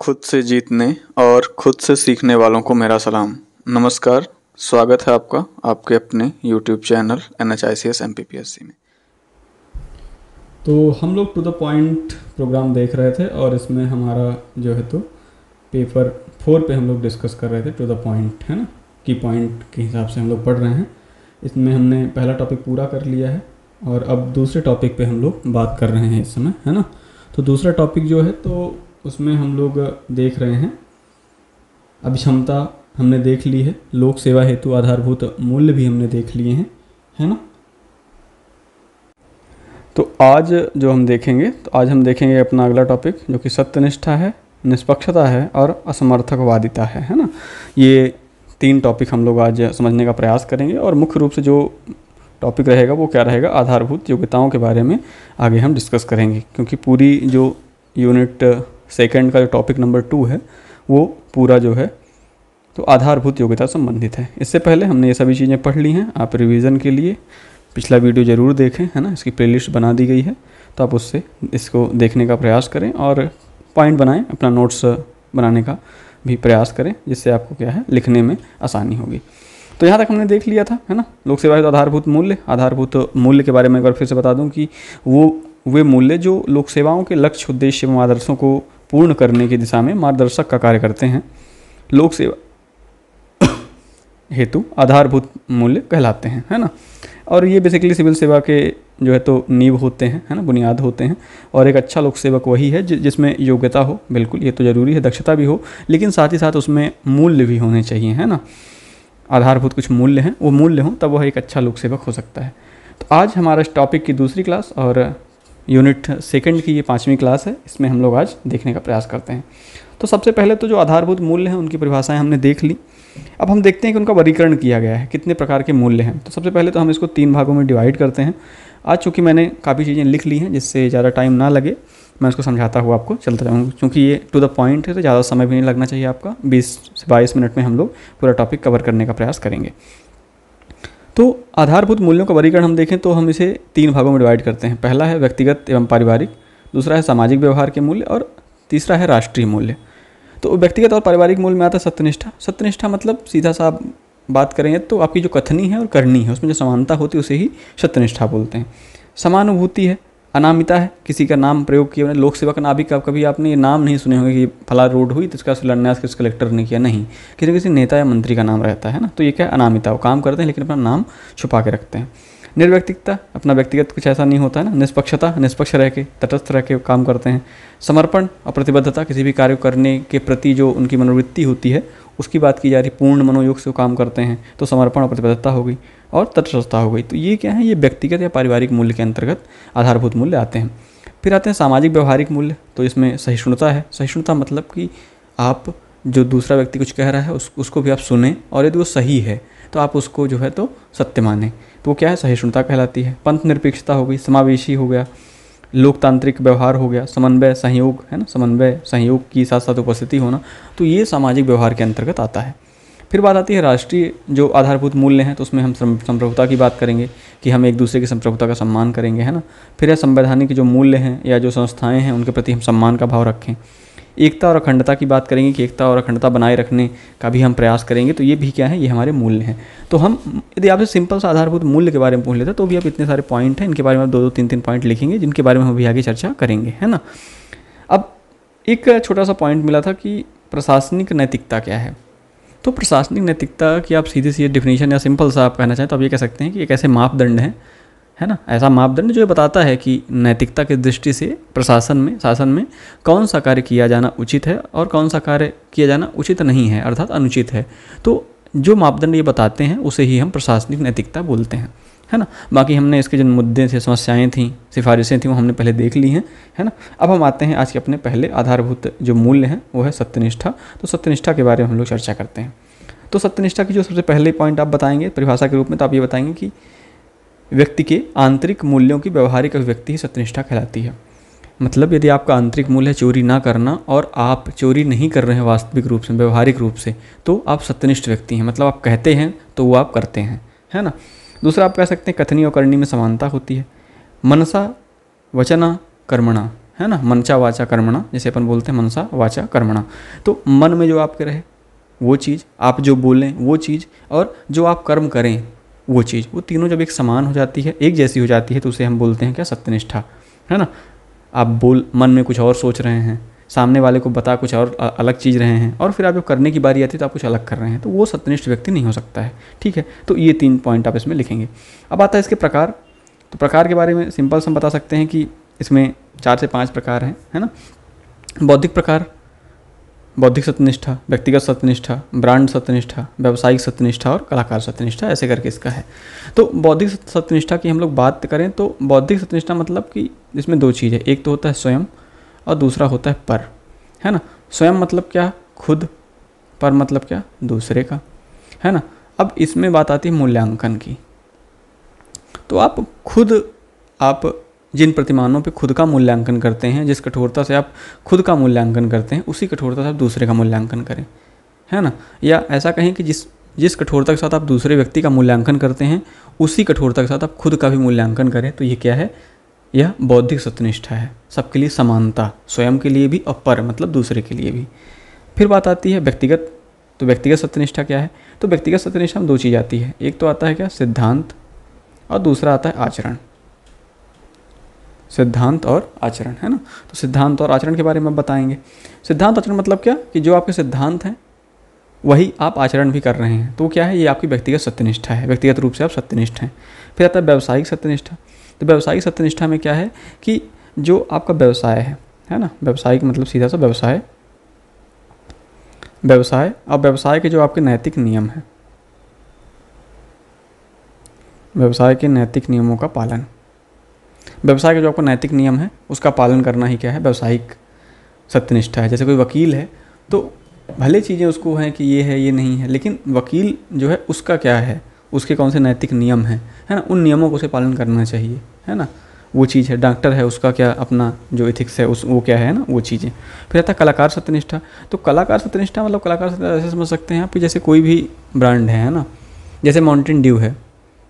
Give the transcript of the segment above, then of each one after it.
खुद से जीतने और खुद से सीखने वालों को मेरा सलाम नमस्कार स्वागत है आपका आपके अपने YouTube channel N H I C S M P P S C में तो हम लोग टू द पॉइंट प्रोग्राम देख रहे थे और इसमें हमारा जो है तो पेपर फोर पे हम लोग डिस्कस कर रहे थे टू द पॉइंट है ना कि पॉइंट के हिसाब से हम लोग पढ़ रहे हैं इसमें हमने पहला टॉपिक पूरा कर लिया है और अब दूसरे टॉपिक पे हम लोग बात कर रहे हैं इस समय है ना तो दूसरा टॉपिक जो है तो उसमें हम लोग देख रहे हैं अभिक्षमता हमने देख ली है लोक सेवा हेतु आधारभूत मूल्य भी हमने देख लिए हैं है ना तो आज जो हम देखेंगे तो आज हम देखेंगे अपना अगला टॉपिक जो कि सत्यनिष्ठा है निष्पक्षता है और असमर्थकवादिता है है ना ये तीन टॉपिक हम लोग आज समझने का प्रयास करेंगे और मुख्य रूप से जो टॉपिक रहेगा वो क्या रहेगा आधारभूत योग्यताओं के बारे में आगे हम डिस्कस करेंगे क्योंकि पूरी जो यूनिट सेकंड का जो टॉपिक नंबर टू है वो पूरा जो है तो आधारभूत योग्यता संबंधित है इससे पहले हमने ये सभी चीज़ें पढ़ ली हैं आप रिविज़न के लिए पिछला वीडियो ज़रूर देखें है ना इसकी प्लेलिस्ट बना दी गई है तो आप उससे इसको देखने का प्रयास करें और पॉइंट बनाएं अपना नोट्स बनाने का भी प्रयास करें जिससे आपको क्या है लिखने में आसानी होगी तो यहाँ तक हमने देख लिया था है ना लोक सेवा तो आधारभूत मूल्य आधारभूत मूल्य के बारे में एक बार फिर से बता दूँ कि वो वे मूल्य जो लोक सेवाओं के लक्ष्य उद्देश्य एवं आदर्शों को पूर्ण करने की दिशा में मार्गदर्शक का कार्य करते हैं लोक सेवा हेतु आधारभूत मूल्य कहलाते हैं है ना और ये बेसिकली सिविल सेवा के जो है तो नींव होते हैं है ना बुनियाद होते हैं और एक अच्छा लोक सेवक वही है जि, जिसमें योग्यता हो बिल्कुल ये तो ज़रूरी है दक्षता भी हो लेकिन साथ ही साथ उसमें मूल्य भी होने चाहिए है ना आधारभूत कुछ मूल्य हैं वो मूल्य हों तब वह एक अच्छा लोक सेवक हो सकता है तो आज हमारा इस टॉपिक की दूसरी क्लास और यूनिट सेकंड की ये पाँचवीं क्लास है इसमें हम लोग आज देखने का प्रयास करते हैं तो सबसे पहले तो जो आधारभूत मूल्य हैं उनकी परिभाषाएं हमने देख ली अब हम देखते हैं कि उनका वर्गीकरण किया गया है कितने प्रकार के मूल्य हैं तो सबसे पहले तो हम इसको तीन भागों में डिवाइड करते हैं आज चूँकि मैंने काफ़ी चीज़ें लिख ली हैं जिससे ज़्यादा टाइम ना लगे मैं उसको समझाता हुआ आपको चलता जाऊँगा क्योंकि ये टू द पॉइंट है तो ज़्यादा समय भी नहीं लगना चाहिए आपका बीस से बाईस मिनट में हम लोग पूरा टॉपिक कवर करने का प्रयास करेंगे तो आधारभूत मूल्यों का वर्गीकरण हम देखें तो हम इसे तीन भागों में डिवाइड करते हैं पहला है व्यक्तिगत एवं पारिवारिक दूसरा है सामाजिक व्यवहार के मूल्य और तीसरा है राष्ट्रीय मूल्य तो व्यक्तिगत और पारिवारिक मूल्य में आता है सत्यनिष्ठा सत्यनिष्ठा मतलब सीधा सा आप बात करेंगे तो आपकी जो कथनी है और करनी है उसमें जो समानता होती है उसे ही सत्यनिष्ठा बोलते हैं समानुभूति है अनामिता है किसी का नाम प्रयोग किया लोक सेवा का नाभिक का कभी आपने ये नाम नहीं सुने होंगे कि फला रोड हुई तो इसका शिलान्यास किस कलेक्टर ने किया नहीं किसी किसी नेता या मंत्री का नाम रहता है ना तो ये क्या अनामिता वो काम करते हैं लेकिन अपना नाम छुपा के रखते हैं निर्व्यक्तिकता अपना व्यक्तिगत कुछ ऐसा नहीं होता है ना निष्पक्षता निष्पक्ष रह के तटस्थ रह के काम करते हैं समर्पण और प्रतिबद्धता किसी भी कार्य करने के प्रति जो उनकी मनोवृत्ति होती है उसकी बात की जा रही पूर्ण मनोयोग से वो काम करते हैं तो समर्पण और प्रतिबद्धता होगी और तटस्थता हो गई तो ये क्या है ये व्यक्तिगत या पारिवारिक मूल्य के अंतर्गत आधारभूत मूल्य आते हैं फिर आते हैं सामाजिक व्यवहारिक मूल्य तो इसमें सहिष्णुता है सहिष्णुता मतलब कि आप जो दूसरा व्यक्ति कुछ कह रहा है उस, उसको भी आप सुने और यदि वो सही है तो आप उसको जो है तो सत्य माने तो वो क्या है सहिष्णुता कहलाती है पंथ निरपेक्षता हो गई समावेशी हो गया लोकतांत्रिक व्यवहार हो गया समन्वय सहयोग है ना समन्वय सहयोग की साथ साथ उपस्थिति होना तो ये सामाजिक व्यवहार के अंतर्गत आता है फिर बात आती है राष्ट्रीय जो आधारभूत मूल्य हैं तो उसमें हम संप्रभुता की बात करेंगे कि हम एक दूसरे की संप्रभुता का सम्मान करेंगे है ना फिर यह संवैधानिक जो मूल्य हैं या जो संस्थाएँ हैं उनके प्रति हम सम्मान का भाव रखें एकता और अखंडता की बात करेंगे कि एकता और अखंडता बनाए रखने का भी हम प्रयास करेंगे तो ये भी क्या है ये हमारे मूल्य हैं तो हम यदि आपसे सिंपल सा आधारभूत मूल्य के बारे में पूछ लेते तो भी आप इतने सारे पॉइंट हैं इनके बारे में आप दो दो तीन तीन पॉइंट लिखेंगे जिनके बारे में हम भी आगे चर्चा करेंगे है ना अब एक छोटा सा पॉइंट मिला था कि प्रशासनिक नैतिकता क्या है तो प्रशासनिक नैतिकता की आप सीधे सीधे डिफिनीशन या सिंपल सा आप कहना चाहें तो आप ये कह सकते हैं कि एक ऐसे मापदंड हैं है ना ऐसा मापदंड जो ये बताता है कि नैतिकता की दृष्टि से प्रशासन में शासन में कौन सा कार्य किया जाना उचित है और कौन सा कार्य किया जाना उचित नहीं है अर्थात अनुचित है तो जो मापदंड ये बताते हैं उसे ही हम प्रशासनिक नैतिकता बोलते हैं है ना बाकी हमने इसके जो मुद्दे थे समस्याएं थीं सिफारिशें थी वो हमने पहले देख ली हैं है ना अब हम आते हैं आज के अपने पहले आधारभूत जो मूल्य हैं वो है सत्यनिष्ठा तो सत्यनिष्ठा के बारे में हम लोग चर्चा करते हैं तो सत्यनिष्ठा की जो सबसे पहले पॉइंट आप बताएंगे परिभाषा के रूप में तो आप ये बताएंगे कि व्यक्ति के आंतरिक मूल्यों की व्यवहारिक अभिव्यक्ति ही सत्यनिष्ठा कहलाती है मतलब यदि आपका आंतरिक मूल्य है चोरी ना करना और आप चोरी नहीं कर रहे हैं वास्तविक रूप से व्यवहारिक रूप से तो आप सत्यनिष्ठ व्यक्ति हैं मतलब आप कहते हैं तो वो आप करते हैं है ना दूसरा आप कह सकते हैं कथनी और करनी में समानता होती है मनसा वचना कर्मणा है ना मनसा वाचा कर्मणा जैसे अपन बोलते हैं मनसा वाचा कर्मणा तो मन में जो आप रहे वो चीज़ आप जो बोलें वो चीज़ और जो आप कर्म करें वो चीज़ वो तीनों जब एक समान हो जाती है एक जैसी हो जाती है तो उसे हम बोलते हैं क्या सत्यनिष्ठा है ना आप बोल मन में कुछ और सोच रहे हैं सामने वाले को बता कुछ और अलग चीज़ रहे हैं और फिर आप जब करने की बारी आती है तो आप कुछ अलग कर रहे हैं तो वो सत्यनिष्ठ व्यक्ति नहीं हो सकता है ठीक है तो ये तीन पॉइंट आप इसमें लिखेंगे अब आता है इसके प्रकार तो प्रकार के बारे में सिंपल से हम बता सकते हैं कि इसमें चार से पाँच प्रकार हैं है ना बौद्धिक प्रकार बौद्धिक सत्यनिष्ठा व्यक्तिगत सत्यनिष्ठा ब्रांड सत्यनिष्ठा व्यावसायिक सत्यनिष्ठा और कलाकार सत्यनिष्ठा ऐसे करके इसका है तो बौद्धिक सत्यनिष्ठा की हम लोग बात करें तो बौद्धिक सत्यनिष्ठा मतलब कि इसमें दो चीज़ है एक तो होता है स्वयं और दूसरा होता है पर है ना स्वयं मतलब क्या खुद पर मतलब क्या दूसरे का है ना अब इसमें बात आती है मूल्यांकन की तो आप खुद आप जिन प्रतिमानों पे खुद का मूल्यांकन करते हैं जिस कठोरता से आप खुद का मूल्यांकन करते हैं उसी कठोरता से आप दूसरे का मूल्यांकन करें है ना या ऐसा कहें कि जिस जिस कठोरता के साथ आप दूसरे व्यक्ति का मूल्यांकन करते हैं उसी कठोरता के साथ आप खुद का भी मूल्यांकन करें तो ये क्या है यह बौद्धिक सत्यनिष्ठा है सबके लिए समानता स्वयं के लिए भी और पर मतलब दूसरे के लिए भी फिर बात आती है व्यक्तिगत तो व्यक्तिगत सत्यनिष्ठा क्या है तो व्यक्तिगत सत्यनिष्ठा में दो चीज़ आती है एक तो आता है क्या सिद्धांत और दूसरा आता है आचरण सिद्धांत और आचरण है ना तो सिद्धांत और आचरण के बारे में बताएंगे सिद्धांत आचरण मतलब क्या कि जो आपके सिद्धांत हैं वही आप आचरण भी कर रहे हैं तो क्या है ये आपकी व्यक्तिगत सत्यनिष्ठा है व्यक्तिगत रूप से आप सत्यनिष्ठ हैं फिर आता है व्यावसायिक सत्यनिष्ठा तो व्यावसायिक सत्यनिष्ठा में क्या है कि जो आपका व्यवसाय है है ना व्यवसाय का मतलब सीधा सा व्यवसाय व्यवसाय और व्यवसाय के जो आपके नैतिक नियम हैं व्यवसाय के नैतिक नियमों का पालन व्यवसाय के जो आपको नैतिक नियम है उसका पालन करना ही क्या है व्यवसायिक सत्यनिष्ठा है जैसे कोई वकील है तो भले चीज़ें उसको हैं कि ये है ये नहीं है लेकिन वकील जो है उसका क्या है उसके कौन से नैतिक नियम हैं है ना उन नियमों को उसे पालन करना चाहिए है ना वो चीज़ है डॉक्टर है उसका क्या अपना जो इथिक्स है उस वो क्या है ना वो चीज़ें फिर आता है कलाकार सत्यनिष्ठा तो कलाकार सत्यनिष्ठा मतलब कलाकार सत्यनिष्ठा ऐसे समझ सकते हैं आप जैसे कोई भी ब्रांड है ना जैसे माउंटेन ड्यू है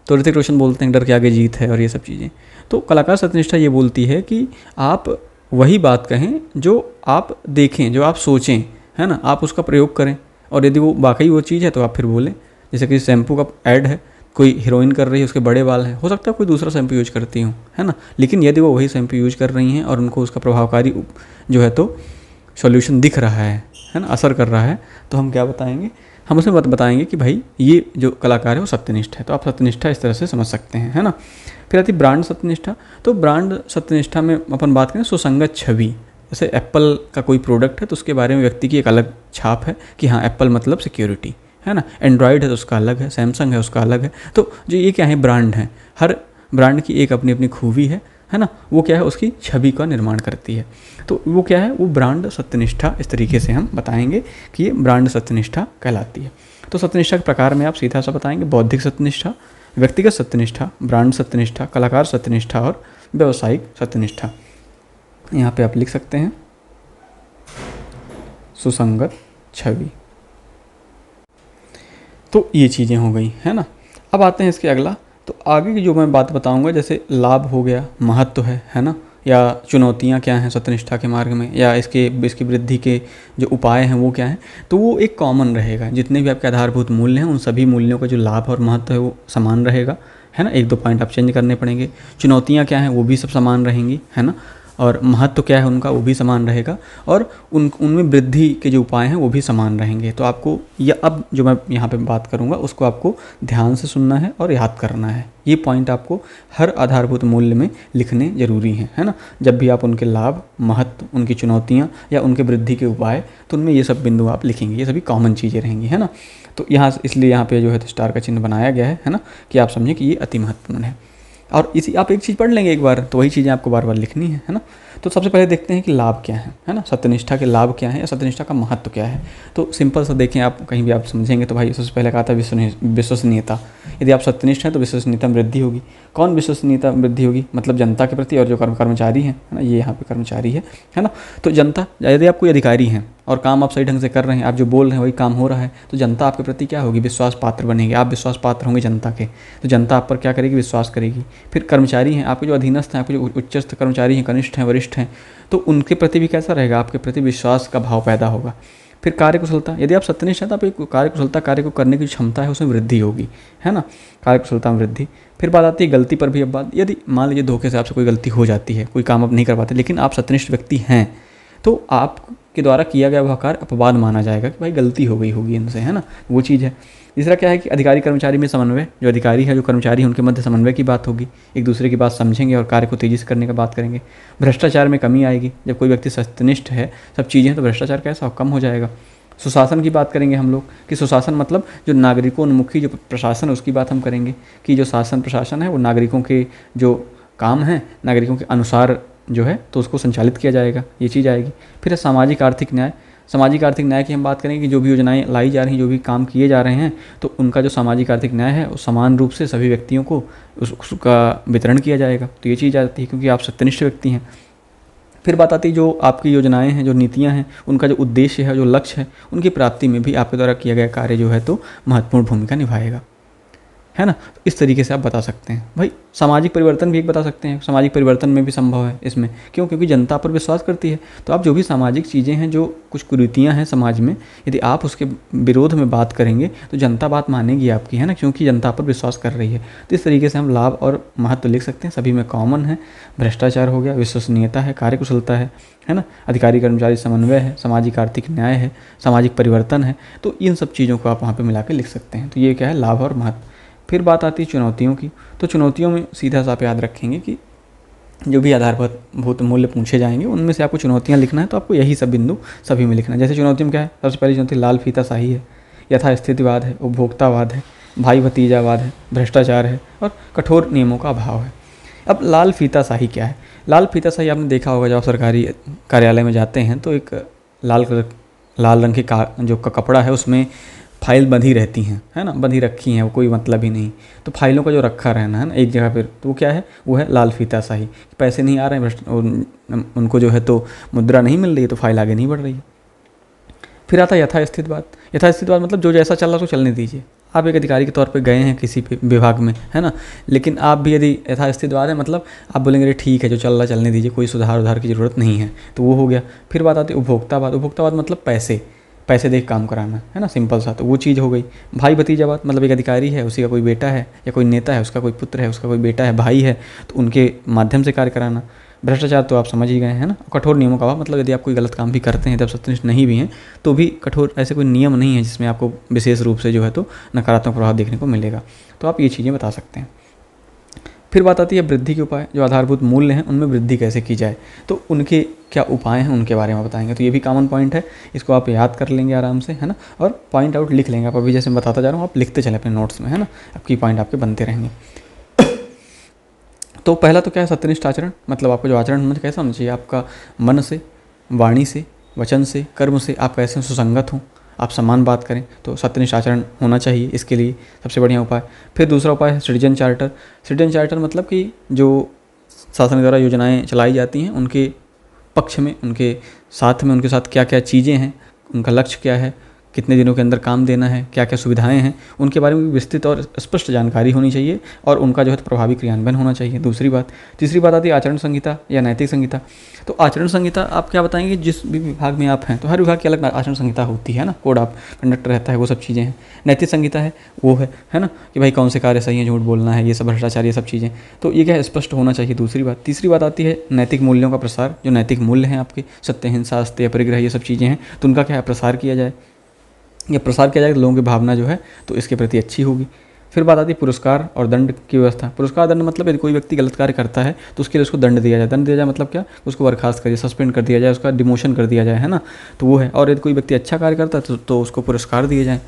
तो ऋतिक रोशन बोलते हैं डर के आगे जीत है और ये सब चीज़ें तो कलाकार सत्यनिष्ठा ये बोलती है कि आप वही बात कहें जो आप देखें जो आप सोचें है ना आप उसका प्रयोग करें और यदि वो वाकई वो चीज़ है तो आप फिर बोलें जैसे कि शैम्पू का ऐड है कोई हीरोइन कर रही है उसके बड़े बाल हैं हो सकता है कोई दूसरा शैम्पू यूज करती हूँ है ना लेकिन यदि वो वही शैम्पू यूज कर रही हैं और उनको उसका प्रभावकारी जो है तो सॉल्यूशन दिख रहा है है ना असर कर रहा है तो हम क्या बताएंगे हम उसमें बताएंगे कि भाई ये जो कलाकार है वो सत्यनिष्ठ है तो आप सत्यनिष्ठा इस तरह से समझ सकते हैं है ना फिर आती ब्रांड सत्यनिष्ठा तो ब्रांड सत्यनिष्ठा में अपन बात करें सुसंगत छवि जैसे एप्पल का कोई प्रोडक्ट है तो उसके बारे में व्यक्ति की एक अलग छाप है कि हाँ एप्पल मतलब सिक्योरिटी है ना एंड्रॉयड है तो उसका अलग है सैमसंग है उसका अलग है तो जो ये क्या है ब्रांड हैं हर ब्रांड की एक अपनी अपनी खूबी है है ना वो क्या है उसकी छवि का निर्माण करती है तो वो क्या है वो ब्रांड सत्यनिष्ठा इस तरीके से हम बताएंगे कि ये ब्रांड सत्यनिष्ठा कहलाती है तो सत्यनिष्ठा के प्रकार में आप सीधा सा बताएंगे बौद्धिक सत्यनिष्ठा व्यक्तिगत सत्यनिष्ठा ब्रांड सत्यनिष्ठा कलाकार सत्यनिष्ठा और व्यावसायिक सत्यनिष्ठा यहाँ पे आप लिख सकते हैं सुसंगत छवि तो ये चीज़ें हो गई है ना अब आते हैं इसके अगला तो आगे की जो मैं बात बताऊंगा जैसे लाभ हो गया महत्व तो है है ना या चुनौतियाँ क्या हैं सत्यनिष्ठा के मार्ग में या इसके इसकी वृद्धि के जो उपाय हैं वो क्या हैं तो वो एक कॉमन रहेगा जितने भी आपके आधारभूत मूल्य हैं उन सभी मूल्यों का जो लाभ और महत्व है वो समान रहेगा है ना एक दो पॉइंट आप चेंज करने पड़ेंगे चुनौतियाँ क्या हैं वो भी सब समान रहेंगी है ना और महत्व क्या है उनका वो भी समान रहेगा और उन उनमें वृद्धि के जो उपाय हैं वो भी समान रहेंगे तो आपको या अब जो मैं यहाँ पे बात करूँगा उसको आपको ध्यान से सुनना है और याद करना है ये पॉइंट आपको हर आधारभूत मूल्य में लिखने ज़रूरी हैं है ना जब भी आप उनके लाभ महत्व उनकी चुनौतियाँ या उनके वृद्धि के उपाय तो उनमें ये सब बिंदु आप लिखेंगे ये सभी कॉमन चीज़ें रहेंगी है ना तो यहाँ इसलिए यहाँ पे जो है तो स्टार का चिन्ह बनाया गया है है ना कि आप समझें कि ये अति महत्वपूर्ण है और इसी आप एक चीज़ पढ़ लेंगे एक बार तो वही चीज़ें आपको बार बार लिखनी है है ना तो सबसे पहले देखते हैं कि लाभ क्या है है ना सत्यनिष्ठा के लाभ क्या है या सत्यनिष्ठा का महत्व क्या है तो सिंपल सा देखें आप कहीं भी आप समझेंगे तो भाई सबसे पहले कहा था विश्वसनीयता यदि आप सत्यनिष्ठ हैं तो विश्वसनीयता वृद्धि होगी कौन विश्वसनीयता वृद्धि होगी मतलब जनता के प्रति और जो कर्मचारी हैं है ना ये यहाँ पर कर्मचारी है है ना तो जनता यदि आप कोई अधिकारी हैं और काम आप सही ढंग से कर रहे हैं आप जो बोल रहे हैं वही काम हो रहा है तो जनता आपके प्रति क्या होगी विश्वास पात्र बनेंगे आप विश्वास पात्र होंगे जनता के तो जनता आप पर क्या करेगी विश्वास करेगी फिर कर्मचारी हैं आपके जो अधीनस्थ हैं आपके जो उच्चस्थ कर्मचारी हैं कनिष्ठ हैं वरिष्ठ हैं तो उनके प्रति भी कैसा रहेगा आपके प्रति विश्वास का भाव पैदा होगा फिर कार्यकुशलता यदि आप सत्यनिष्ठ हैं तो आपकी कार्यकुशलता कार्य को करने की क्षमता है उसमें वृद्धि होगी है ना कार्यकुशलता में वृद्धि फिर बात आती है गलती पर भी अब बात यदि मान लीजिए धोखे से आपसे कोई गलती हो जाती है कोई काम आप नहीं कर पाते लेकिन आप सत्यनिष्ठ व्यक्ति हैं तो आप के द्वारा किया गया वह कार्य अपवाद माना जाएगा कि भाई गलती हो गई होगी इनसे है ना वो चीज़ है तीसरा क्या है कि अधिकारी कर्मचारी में समन्वय जो अधिकारी है जो कर्मचारी है उनके मध्य समन्वय की बात होगी एक दूसरे की बात समझेंगे और कार्य को तेज़ी से करने का बात करेंगे भ्रष्टाचार में कमी आएगी जब कोई व्यक्ति सत्यनिष्ठ है सब चीज़ें तो भ्रष्टाचार कैसा कम हो जाएगा सुशासन की बात करेंगे हम लोग कि सुशासन मतलब जो नागरिकों उन्मुखी जो प्रशासन उसकी बात हम करेंगे कि जो शासन प्रशासन है वो नागरिकों के जो काम हैं नागरिकों के अनुसार जो है तो उसको संचालित किया जाएगा ये चीज़ आएगी फिर सामाजिक आर्थिक न्याय सामाजिक आर्थिक न्याय की हम बात करें कि जो भी योजनाएं लाई जा रही हैं जो भी काम किए जा रहे हैं तो उनका जो सामाजिक आर्थिक न्याय है वो समान रूप से सभी व्यक्तियों को उस, उसका वितरण किया जाएगा तो ये चीज़ आ जाती है क्योंकि आप सत्यनिष्ठ व्यक्ति हैं फिर बात आती है जो आपकी योजनाएं हैं जो नीतियां हैं उनका जो उद्देश्य है जो लक्ष्य है उनकी प्राप्ति में भी आपके द्वारा किया गया कार्य जो है तो महत्वपूर्ण भूमिका निभाएगा है ना तो इस तरीके से आप बता सकते हैं भाई सामाजिक परिवर्तन भी एक बता सकते हैं सामाजिक परिवर्तन में भी संभव है इसमें क्यों क्योंकि जनता पर विश्वास करती है तो आप जो भी सामाजिक चीज़ें हैं जो कुछ कुरीतियाँ हैं समाज में यदि आप उसके विरोध में बात करेंगे तो जनता बात मानेगी आपकी है ना क्योंकि जनता पर विश्वास कर रही है तो इस तरीके से हम लाभ और महत्व लिख सकते हैं सभी में कॉमन है भ्रष्टाचार हो गया विश्वसनीयता है कार्यकुशलता है है ना अधिकारी कर्मचारी समन्वय है सामाजिक आर्थिक न्याय है सामाजिक परिवर्तन है तो इन सब चीज़ों को आप वहाँ पर मिला लिख सकते हैं तो ये क्या है लाभ और महत्व फिर बात आती है चुनौतियों की तो चुनौतियों में सीधा सा आप याद रखेंगे कि जो भी आधारभूत भूत मूल्य पूछे जाएंगे उनमें से आपको चुनौतियाँ लिखना है तो आपको यही सब बिंदु सभी में लिखना है जैसे चुनौती में क्या है सबसे पहली चुनौती लाल फीता शाही है यथास्थितिवाद है उपभोक्तावाद है भाई भतीजावाद है भ्रष्टाचार है और कठोर नियमों का अभाव है अब लाल फीता शाही क्या है लाल फीता शाही आपने देखा होगा जब आप सरकारी कार्यालय में जाते हैं तो एक लाल कलर लाल रंग के का जो का कपड़ा है उसमें फाइल बंधी रहती हैं है ना बंधी रखी हैं वो कोई मतलब ही नहीं तो फाइलों का जो रखा रहना है ना एक जगह पर तो वो क्या है वो है लाल फीता शाही पैसे नहीं आ रहे हैं उन, उनको जो है तो मुद्रा नहीं मिल रही है तो फाइल आगे नहीं बढ़ रही है फिर आता यथास्थित बात यथास्थित बात मतलब जो जैसा चल रहा है उसको चलने दीजिए आप एक अधिकारी के तौर पे गए हैं किसी विभाग में है ना लेकिन आप भी यदि यथास्थित बात है मतलब आप बोलेंगे अरे ठीक है जो चल रहा चलने दीजिए कोई सुधार उधार की ज़रूरत नहीं है तो वो हो गया फिर बात आती है उपभोक्तावाद उपभोक्तावाद मतलब पैसे पैसे देख काम कराना है, है ना सिंपल सा तो वो चीज़ हो गई भाई भतीजा बात मतलब एक अधिकारी है उसी का कोई बेटा है या कोई नेता है उसका कोई पुत्र है उसका कोई बेटा है भाई है तो उनके माध्यम से कार्य कराना भ्रष्टाचार तो आप समझ ही गए हैं ना कठोर नियमों का मतलब यदि आप कोई गलत काम भी करते हैं तब सत्यनिष्ठ नहीं भी हैं तो भी कठोर ऐसे कोई नियम नहीं है जिसमें आपको विशेष रूप से जो है तो नकारात्मक प्रभाव देखने को मिलेगा तो आप ये चीज़ें बता सकते हैं फिर बात आती है वृद्धि के उपाय जो आधारभूत मूल्य हैं उनमें वृद्धि कैसे की जाए तो उनके क्या उपाय हैं उनके बारे में बताएंगे तो ये भी कॉमन पॉइंट है इसको आप याद कर लेंगे आराम से है ना और पॉइंट आउट लिख लेंगे आप अभी जैसे मैं बताता जा रहा हूँ आप लिखते चले अपने नोट्स में है ना आपकी पॉइंट आपके बनते रहेंगे तो पहला तो क्या है सत्यनिष्ठ आचरण मतलब आपको जो आचरण होना कैसा होना चाहिए आपका मन से वाणी से वचन से कर्म से आप कैसे सुसंगत हों आप समान बात करें तो सत्यनिष्ठ आचरण होना चाहिए इसके लिए सबसे बढ़िया उपाय फिर दूसरा उपाय है सिटीजन चार्टर सिटीजन चार्टर मतलब कि जो शासन द्वारा योजनाएँ चलाई जाती हैं उनके पक्ष में उनके साथ में उनके साथ क्या क्या चीज़ें हैं उनका लक्ष्य क्या है कितने दिनों के अंदर काम देना है क्या क्या सुविधाएं हैं उनके बारे में भी विस्तृत और स्पष्ट जानकारी होनी चाहिए और उनका जो है तो प्रभावी क्रियान्वयन होना चाहिए दूसरी बात तीसरी बात आती है आचरण संहिता या नैतिक संहिता तो आचरण संहिता आप क्या बताएंगे जिस भी विभाग में आप हैं तो हर विभाग की अलग आचरण संहिता होती है ना कोड आप कंडक्ट रहता है वो सब चीज़ें हैं नैतिक संहिता है वो है है ना कि भाई कौन से कार्य सही है झूठ बोलना है ये सब भ्रष्टाचार ये सब चीज़ें तो ये क्या है स्पष्ट होना चाहिए दूसरी बात तीसरी बात आती है नैतिक मूल्यों का प्रसार जो नैतिक मूल्य हैं आपके सत्य हिंसा अस्त्य परिग्रह ये सब चीज़ें हैं तो उनका क्या प्रसार किया जाए या प्रसार किया जाएगा लोगों की भावना जो है तो इसके प्रति अच्छी होगी फिर बात आती है पुरस्कार और दंड की व्यवस्था पुरस्कार दंड मतलब यदि कोई व्यक्ति गलत कार्य करता है तो उसके लिए उसको दंड दिया जाए दंड दिया जाए मतलब क्या उसको बर्खास्त कर सस्पेंड कर दिया जाए उसका डिमोशन कर दिया जाए है ना तो वो है और यदि कोई व्यक्ति अच्छा कार्य करता है तो, तो उसको पुरस्कार दिए जाएँ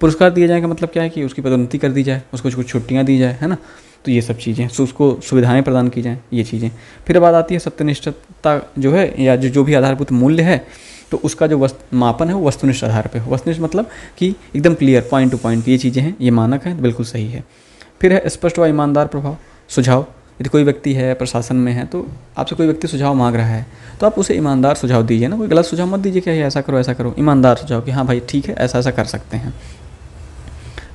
पुरस्कार दिए जाए का मतलब क्या है कि उसकी पदोन्नति कर दी जाए उसको कुछ छुट्टियाँ दी जाए है ना तो ये सब चीज़ें सो उसको सुविधाएँ प्रदान की जाएँ ये चीज़ें फिर बात आती है सत्यनिष्ठता जो है या जो जो भी आधारभूत मूल्य है तो उसका जो वस्त मापन है वो वस्तुनिष्ठ आधार पर हो वस्तुनिष्ठ मतलब कि एकदम क्लियर पॉइंट टू पॉइंट ये चीज़ें हैं ये मानक है बिल्कुल सही है फिर है स्पष्ट व ईमानदार प्रभाव सुझाव यदि कोई व्यक्ति है प्रशासन में है तो आपसे कोई व्यक्ति सुझाव मांग रहा है तो आप उसे ईमानदार सुझाव दीजिए ना कोई गलत सुझाव मत दीजिए कि ऐसा करो ऐसा करो ईमानदार सुझाव कि हाँ भाई ठीक है ऐसा ऐसा कर सकते हैं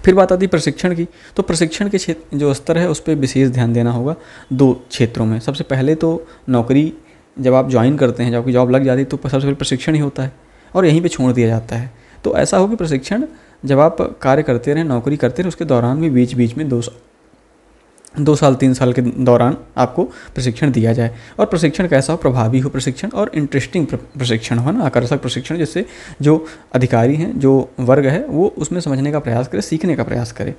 फिर बात आती है प्रशिक्षण की तो प्रशिक्षण के क्षेत्र जो स्तर है उस पर विशेष ध्यान देना होगा दो क्षेत्रों में सबसे पहले तो नौकरी जब आप ज्वाइन करते हैं जब आपकी जॉब लग जाती है तो सबसे पहले प्रशिक्षण ही होता है और यहीं पर छोड़ दिया जाता है तो ऐसा हो कि प्रशिक्षण जब आप कार्य करते रहें नौकरी करते रहें उसके दौरान भी बीच बीच में दो साल दो साल तीन साल के दौरान आपको प्रशिक्षण दिया जाए और प्रशिक्षण कैसा हो प्रभावी हो प्रशिक्षण और इंटरेस्टिंग प्रशिक्षण हो ना आकर्षक प्रशिक्षण जिससे जो अधिकारी हैं जो वर्ग है वो उसमें समझने का प्रयास करे सीखने का प्रयास करे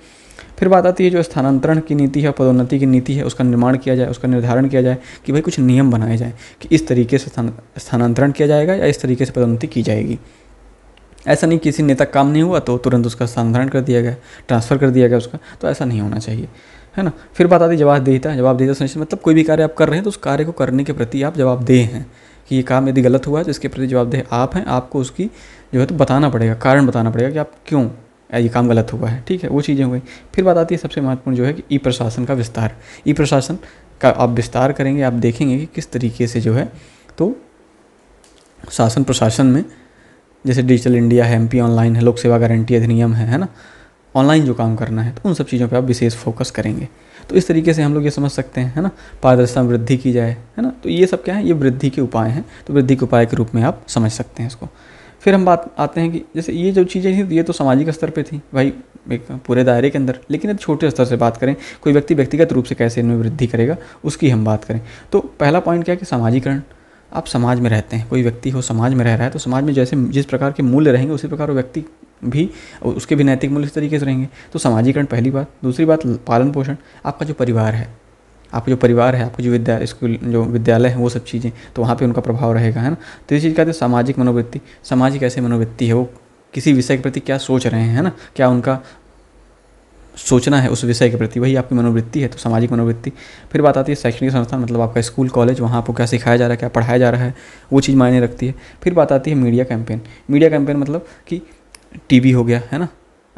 फिर बात आती है जो स्थानांतरण की नीति है पदोन्नति की नीति है उसका निर्माण किया जाए उसका निर्धारण किया जाए कि भाई कुछ नियम बनाए जाएँ कि इस तरीके से स्थानांतरण किया जाएगा या इस तरीके से पदोन्नति की जाएगी ऐसा नहीं किसी नेता काम नहीं हुआ तो तुरंत उसका स्थानांतरण कर दिया गया ट्रांसफ़र कर दिया गया उसका तो ऐसा नहीं होना चाहिए है ना फिर बात आती है जवाब देता सुनिश्चित मतलब कोई भी कार्य आप कर रहे हैं तो उस कार्य को करने के प्रति आप जवाबदेह हैं कि ये काम यदि गलत हुआ है तो इसके प्रति जवाबदेह आप हैं आपको उसकी जो है तो बताना पड़ेगा कारण बताना पड़ेगा कि आप क्यों ये काम गलत हुआ है ठीक है वो चीज़ें हुई फिर बात आती है सबसे महत्वपूर्ण जो है कि ई प्रशासन का विस्तार ई प्रशासन का आप विस्तार करेंगे आप देखेंगे कि किस तरीके से जो है तो शासन प्रशासन में जैसे डिजिटल इंडिया है एम ऑनलाइन है लोक सेवा गारंटी अधिनियम है है ना ऑनलाइन जो काम करना है तो उन सब चीज़ों पे आप विशेष फोकस करेंगे तो इस तरीके से हम लोग ये समझ सकते हैं है ना पारदर्शिता वृद्धि की जाए है ना तो ये सब क्या है ये वृद्धि के उपाय हैं तो वृद्धि के उपाय के रूप में आप समझ सकते हैं इसको फिर हम बात आते हैं कि जैसे ये जो चीज़ें थी ये तो सामाजिक स्तर पे थी भाई एक पूरे दायरे के अंदर लेकिन अब छोटे स्तर से बात करें कोई व्यक्ति व्यक्तिगत रूप से कैसे इनमें वृद्धि करेगा उसकी हम बात करें तो पहला पॉइंट क्या है कि सामाजिकरण आप समाज में रहते हैं कोई व्यक्ति हो समाज में रह रहा है तो समाज में जैसे जिस प्रकार के मूल्य रहेंगे उसी प्रकार वो व्यक्ति भी उसके भी नैतिक मूल्य इस तरीके से रहेंगे तो समाजीकरण पहली बात दूसरी बात पालन पोषण आपका जो परिवार है आपका जो परिवार है आपका जो विद्या स्कूल जो विद्यालय है वो सब चीज़ें तो वहाँ पर उनका प्रभाव रहेगा है ना तीसरी तो चीज़ कहते हैं सामाजिक मनोवृत्ति सामाजिक ऐसे मनोवृत्ति है वो किसी विषय के प्रति क्या सोच रहे हैं है ना क्या उनका सोचना है उस विषय के प्रति वही आपकी मनोवृत्ति है तो सामाजिक मनोवृत्ति फिर बात आती है शैक्षणिक संस्थान मतलब आपका स्कूल कॉलेज वहाँ आपको क्या सिखाया जा रहा है क्या पढ़ाया जा रहा है वो चीज़ मायने रखती है फिर बात आती है मीडिया कैंपेन मीडिया कैंपेन मतलब कि टीवी हो गया है ना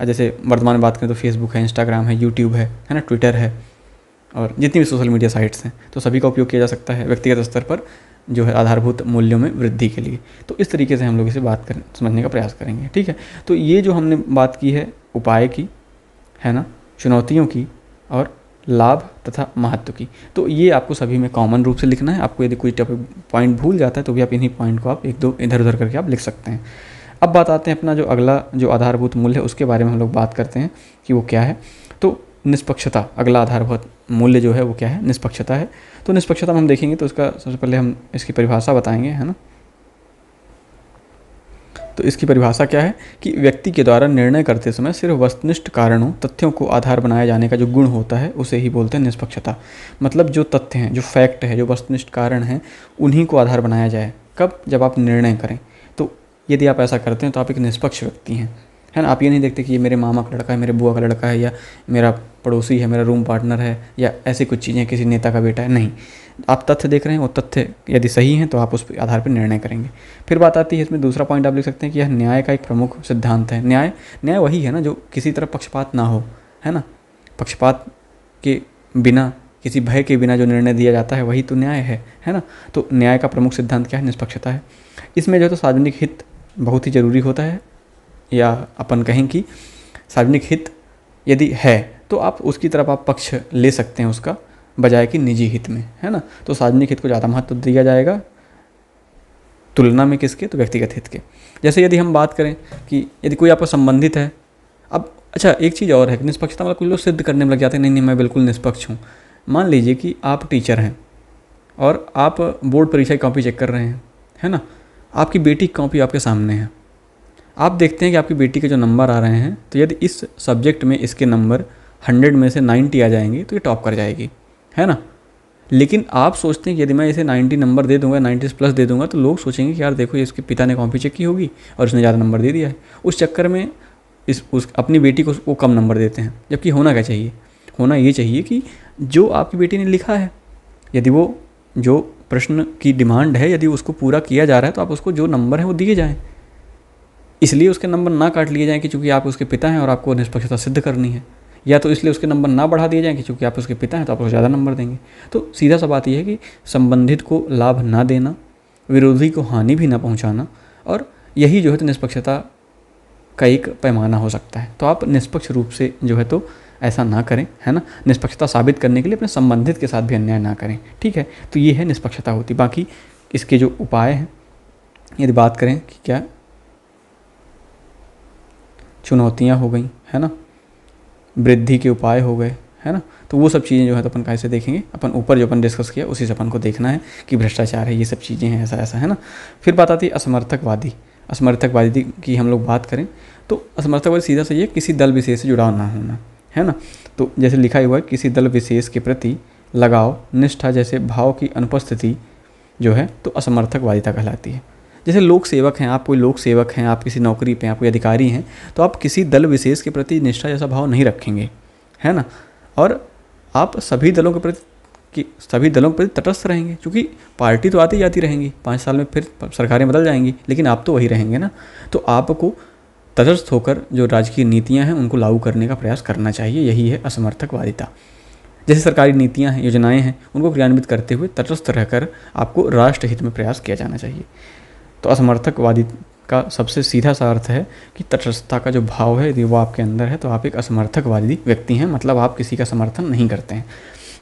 जैसे वर्तमान बात करें तो फेसबुक है इंस्टाग्राम है यूट्यूब है है ना ट्विटर है और जितनी भी सोशल मीडिया साइट्स हैं तो सभी का उपयोग किया जा सकता है व्यक्तिगत स्तर पर जो है आधारभूत मूल्यों में वृद्धि के लिए तो इस तरीके से हम लोग इसे बात कर समझने का प्रयास करेंगे ठीक है तो ये जो हमने बात की है उपाय की है ना चुनौतियों की और लाभ तथा महत्व की तो ये आपको सभी में कॉमन रूप से लिखना है आपको यदि कोई टॉपिक पॉइंट भूल जाता है तो भी आप इन्हीं पॉइंट को आप एक दो इधर उधर करके आप लिख सकते हैं अब बात आते हैं अपना जो अगला जो आधारभूत मूल्य है उसके बारे में हम लोग बात करते हैं कि वो क्या है निष्पक्षता अगला आधारभूत मूल्य जो है वो क्या है निष्पक्षता है तो निष्पक्षता में हम देखेंगे तो उसका सबसे पहले हम इसकी परिभाषा बताएंगे है ना तो इसकी परिभाषा क्या है कि व्यक्ति के द्वारा निर्णय करते समय सिर्फ वस्तनिष्ठ कारणों तथ्यों को आधार बनाए जाने का जो गुण होता है उसे ही बोलते हैं निष्पक्षता मतलब जो तथ्य हैं जो फैक्ट है जो वस्तनिष्ठ कारण हैं उन्हीं को आधार बनाया जाए कब जब आप निर्णय करें तो यदि आप ऐसा करते हैं तो आप एक निष्पक्ष व्यक्ति हैं है ना आप ये नहीं देखते कि ये मेरे मामा का लड़का है मेरे बुआ का लड़का है या मेरा पड़ोसी है मेरा रूम पार्टनर है या ऐसी कुछ चीज़ें किसी नेता का बेटा है नहीं आप तथ्य देख रहे हैं वो तथ्य यदि सही हैं तो आप उस आधार पर निर्णय करेंगे फिर बात आती है इसमें दूसरा पॉइंट आप लिख सकते हैं कि यह न्याय का एक प्रमुख सिद्धांत है न्याय न्याय वही है ना जो किसी तरह पक्षपात ना हो है ना पक्षपात के बिना किसी भय के बिना जो निर्णय दिया जाता है वही तो न्याय है है ना तो न्याय का प्रमुख सिद्धांत क्या है निष्पक्षता है इसमें जो है तो सार्वजनिक हित बहुत ही ज़रूरी होता है या अपन कहें कि सार्वजनिक हित यदि है तो आप उसकी तरफ आप पक्ष ले सकते हैं उसका बजाय कि निजी हित में है ना तो सार्वजनिक हित को ज़्यादा महत्व दिया जाएगा तुलना में किसके तो व्यक्तिगत हित के जैसे यदि हम बात करें कि यदि कोई आपका संबंधित है अब अच्छा एक चीज़ और है निष्पक्षता मतलब कुछ लोग सिद्ध करने में लग जाते हैं नहीं नहीं मैं बिल्कुल निष्पक्ष हूँ मान लीजिए कि आप टीचर हैं और आप बोर्ड परीक्षा की कॉपी चेक कर रहे हैं है ना आपकी बेटी की कॉपी आपके सामने है आप देखते हैं कि आपकी बेटी के जो नंबर आ रहे हैं तो यदि इस सब्जेक्ट में इसके नंबर हंड्रेड में से नाइन्टी आ जाएंगी तो ये टॉप कर जाएगी है ना लेकिन आप सोचते हैं कि यदि मैं इसे नाइन्टी नंबर दे दूंगा नाइन्टी प्लस दे दूंगा तो लोग सोचेंगे कि यार देखो ये इसके पिता ने कॉपी चेक की होगी और उसने ज़्यादा नंबर दे दिया है उस चक्कर में इस उस अपनी बेटी को वो कम नंबर देते हैं जबकि होना क्या चाहिए होना ये चाहिए कि जो आपकी बेटी ने लिखा है यदि वो जो प्रश्न की डिमांड है यदि उसको पूरा किया जा रहा है तो आप उसको जो नंबर है वो दिए जाएँ इसलिए उसके नंबर ना काट लिए जाएँ कि चूँकि आप उसके पिता हैं और आपको निष्पक्षता सिद्ध करनी है या तो इसलिए उसके नंबर ना बढ़ा दिए जाएँ कि चूँकि आप उसके पिता हैं तो आप उसको ज़्यादा नंबर देंगे तो सीधा सा बात यह है कि संबंधित को लाभ ना देना विरोधी को हानि भी ना पहुँचाना और यही जो है तो निष्पक्षता का एक पैमाना हो सकता है तो आप निष्पक्ष रूप से जो है तो ऐसा ना करें है ना निष्पक्षता साबित करने के लिए अपने संबंधित के साथ भी अन्याय ना करें ठीक है तो ये है निष्पक्षता होती बाकी इसके जो उपाय हैं यदि बात करें कि क्या चुनौतियाँ हो गई है ना वृद्धि के उपाय हो गए है ना तो वो सब चीज़ें जो है तो अपन कैसे देखेंगे अपन ऊपर जो अपन डिस्कस किया उसी से अपन को देखना है कि भ्रष्टाचार है ये सब चीज़ें हैं ऐसा ऐसा है ना फिर बात आती है असमर्थकवादी असमर्थकवादी की हम लोग बात करें तो असमर्थकवादी सीधा सा ये किसी दल विशेष से जुड़ाव ना होना है ना तो जैसे लिखा हुआ है किसी दल विशेष के प्रति लगाव निष्ठा जैसे भाव की अनुपस्थिति जो है तो असमर्थकवादिता कहलाती है जैसे लोक सेवक हैं आप कोई लोक सेवक हैं आप किसी नौकरी पे आप कोई अधिकारी हैं तो आप किसी दल विशेष के प्रति निष्ठा जैसा भाव नहीं रखेंगे है ना और आप सभी दलों के प्रति कि सभी दलों के प्रति तटस्थ रहेंगे क्योंकि पार्टी तो आती जाती रहेंगी पाँच साल में फिर सरकारें बदल जाएंगी लेकिन आप तो वही रहेंगे ना तो आपको तटस्थ होकर जो राजकीय नीतियाँ हैं उनको लागू करने का प्रयास करना चाहिए यही है असमर्थकवादिता जैसे सरकारी नीतियाँ हैं योजनाएँ हैं उनको क्रियान्वित करते हुए तटस्थ रहकर आपको राष्ट्रहित में प्रयास किया जाना चाहिए तो असमर्थकवादी का सबसे सीधा सा अर्थ है कि तटस्थता का जो भाव है यदि वो आपके अंदर है तो आप एक असमर्थकवादी व्यक्ति हैं मतलब आप किसी का समर्थन नहीं करते हैं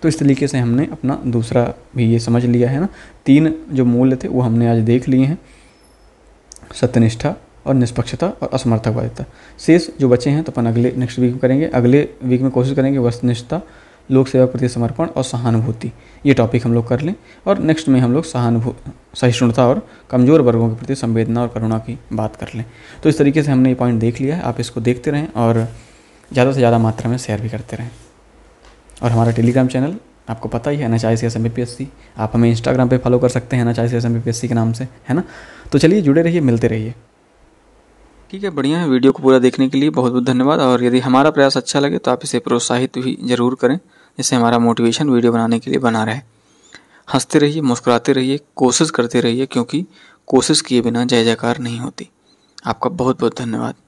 तो इस तरीके से हमने अपना दूसरा भी ये समझ लिया है ना तीन जो मूल्य थे वो हमने आज देख लिए हैं सत्यनिष्ठा और निष्पक्षता और असमर्थकवादिता शेष जो बचे हैं तो अपन अगले नेक्स्ट वीक में करेंगे अगले वीक में कोशिश करेंगे वस्तनिष्ठता लोक सेवा प्रति समर्पण और सहानुभूति ये टॉपिक हम लोग कर लें और नेक्स्ट में हम लोग सहानुभू सहिष्णुता और कमज़ोर वर्गों के प्रति संवेदना और करुणा की बात कर लें तो इस तरीके से हमने ये पॉइंट देख लिया है आप इसको देखते रहें और ज़्यादा से ज़्यादा मात्रा में शेयर भी करते रहें और हमारा टेलीग्राम चैनल आपको पता ही है N H I C S M P S C आप हमें इंस्टाग्राम पर फॉलो कर सकते हैं N H I C S M B P S C के नाम से है ना तो चलिए जुड़े रहिए मिलते रहिए ठीक है बढ़िया है वीडियो को पूरा देखने के लिए बहुत बहुत धन्यवाद और यदि हमारा प्रयास अच्छा लगे तो आप इसे प्रोत्साहित भी जरूर करें जिससे हमारा मोटिवेशन वीडियो बनाने के लिए बना रहे हंसते रहिए मुस्कुराते रहिए कोशिश करते रहिए क्योंकि कोशिश किए बिना जय जयकार नहीं होती आपका बहुत बहुत धन्यवाद